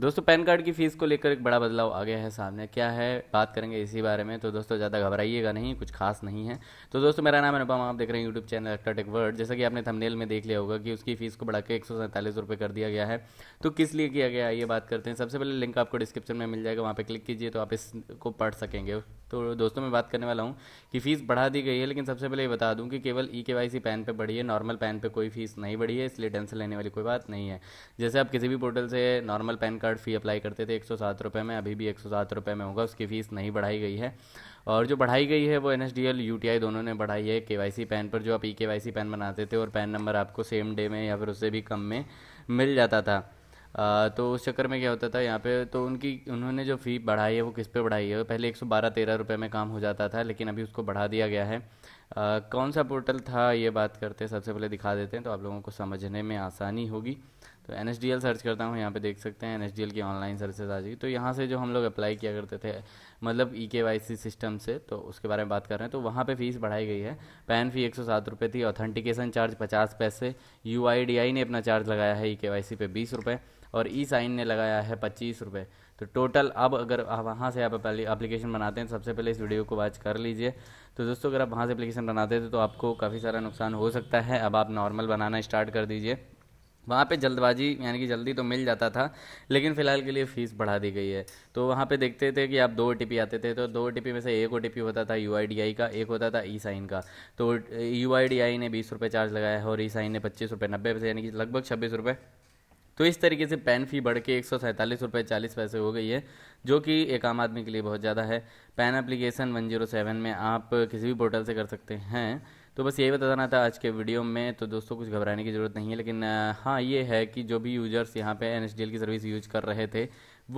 दोस्तों pan card की fees को लेकर एक बड़ा बदलाव आ गया है सामने क्या है बात करेंगे इसी बारे में तो दोस्तों ज़्यादा घबराइएगा नहीं कुछ खास नहीं है तो दोस्तों मेरा नाम अनुपम आप देख रहे हैं यूट्यूब चैनल एक्टाटेक वर्ड जैसा कि आपने थंबनेल में देख लिया होगा कि उसकी फ़ीस को बढ़ाकर एक रुपये कर दिया गया है तो किस लिए किया गया ये बात करते हैं सबसे पहले लिंक आपको डिस्क्रिप्शन में मिल जाएगा वहाँ पर क्लिक कीजिए तो आप इसको पढ़ सकेंगे तो दोस्तों मैं बात करने वाला हूँ कि फ़ीस बढ़ा दी गई है लेकिन सबसे पहले ये बता दूँ कि केवल ई के वाई सी पैन पर बढ़ी है नॉर्मल पैन पर कोई फीस नहीं बढ़ी है इसलिए टेंशन लेने वाली कोई बात नहीं है जैसे आप किसी भी पोर्टल से normal PAN card card fee apply करते थे एक सौ सात में अभी भी एक सौ सात रुपये में होगा उसकी फ़ीस नहीं बढ़ाई गई है और जो बढ़ाई गई है वो N S D L U T I दोनों ने बढ़ाई है के वाई सी पैन पर जो आप ई के वाई सी पैन बनाते थे और पैन नंबर आपको सेम डे में या फिर उससे भी कम में मिल जाता था आ, तो उस चक्कर में क्या होता था यहाँ पे तो उनकी उन्होंने जो फ़ी बढ़ाई है वो किस पे बढ़ाई है पहले एक सौ बारह तेरह रुपये में काम हो जाता था लेकिन अभी उसको बढ़ा दिया गया है आ, कौन सा पोर्टल था ये बात करते सबसे पहले दिखा देते हैं तो आप लोगों को समझने में आसानी होगी तो एन सर्च करता हूँ यहाँ पे देख सकते हैं एन की ऑनलाइन सर्विसेज आ जाएगी तो यहाँ से जो हम लोग अप्लाई किया करते थे मतलब ई के वाई सी सिस्टम से तो उसके बारे में बात कर रहे हैं तो वहाँ पे फीस बढ़ाई गई है पैन फी एक सौ सात रुपये थी ऑथेंटिकेशन चार्ज पचास पैसे यू आई डी आई ने अपना चार्ज लगाया है ई के वाई सी पे बीस रुपये और ई साइन ने लगाया है पच्चीस रुपये तो टोटल अब अगर वहाँ से आप एप्लीकेशन बनाते हैं तो सबसे पहले इस वीडियो को वॉच कर लीजिए तो दोस्तों अगर आप वहाँ से एप्लीकेशन बनाते थे तो आपको काफ़ी सारा नुकसान हो सकता है अब आप नॉर्मल बनाना स्टार्ट कर दीजिए वहाँ पे जल्दबाजी यानी कि जल्दी तो मिल जाता था लेकिन फ़िलहाल के लिए फ़ीस बढ़ा दी गई है तो वहाँ पे देखते थे कि आप दो ओ आते थे तो दो ओ में से एक ओ होता था यू का एक होता था ई साइन का तो यू ने बीस रुपये चार्ज लगाया है और ई साइन ने पच्चीस रुपये नब्बे पैसे यानी कि लगभग छब्बीस रुपये तो इस तरीके से पैन फी बढ़ के एक सौ सैंतालीस रुपये चालीस पैसे हो गई है जो कि एक आम आदमी के लिए बहुत ज़्यादा है PAN application one zero seven में आप किसी भी पोर्टल से कर सकते हैं तो बस यही बताना था आज के वीडियो में तो दोस्तों कुछ घबराने की ज़रूरत नहीं है लेकिन हाँ ये है कि जो भी यूज़र्स यहाँ पे एन की सर्विस यूज़ कर रहे थे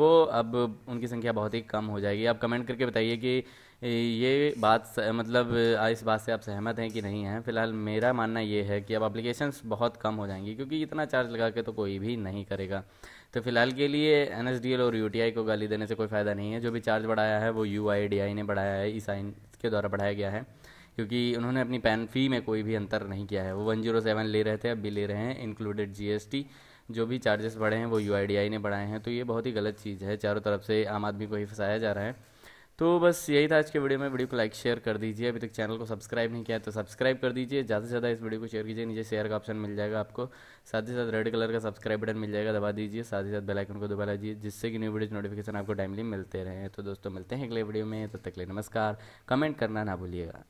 वो अब उनकी संख्या बहुत ही कम हो जाएगी आप कमेंट करके बताइए कि ये बात मतलब इस बात से आप सहमत हैं कि नहीं हैं फिलहाल मेरा मानना ये है कि अब अप्लीकेशन बहुत कम हो जाएंगी क्योंकि इतना चार्ज लगा के तो कोई भी नहीं करेगा तो फिलहाल के लिए एन और यू को गाली देने से कोई फ़ायदा नहीं है जो भी चार्ज बढ़ाया है वो यू ने बढ़ाया है ई e के द्वारा बढ़ाया गया है क्योंकि उन्होंने अपनी पैन फी में कोई भी अंतर नहीं किया है वो वन जीरो सेवन ले रहे थे अब भी ले रहे हैं इंक्लूडेड जीएसटी जो भी चार्जेस बढ़े हैं वो यू ने बढ़ाए हैं तो ये बहुत ही गलत चीज़ है चारों तरफ से आम आदमी को ही फंसाया जा रहा है तो बस यही था आज के वीडियो में वीडियो को लाइक शेयर कर दीजिए अभी तक चैनल को सब्सक्राइब नहीं किया तो सब्सक्राइब कर दीजिए ज़्यादा से ज़्यादा इस वीडियो को शेयर कीजिए नीचे शेयर का ऑप्शन मिल जाएगा आपको साथ ही साथ रेड कलर का सब्सक्राइब बटन मिल जाएगा दबा दीजिए साथ ही साथ बेलाइकन को दबा लीजिए जिससे कि न्यू वीडियो नोटिफिकेशन आपको टाइमली मिलते रहे तो दोस्तों मिलते हैं अगले वीडियो में तब तो तक ले नमस्कार कमेंट करना ना भूलिएगा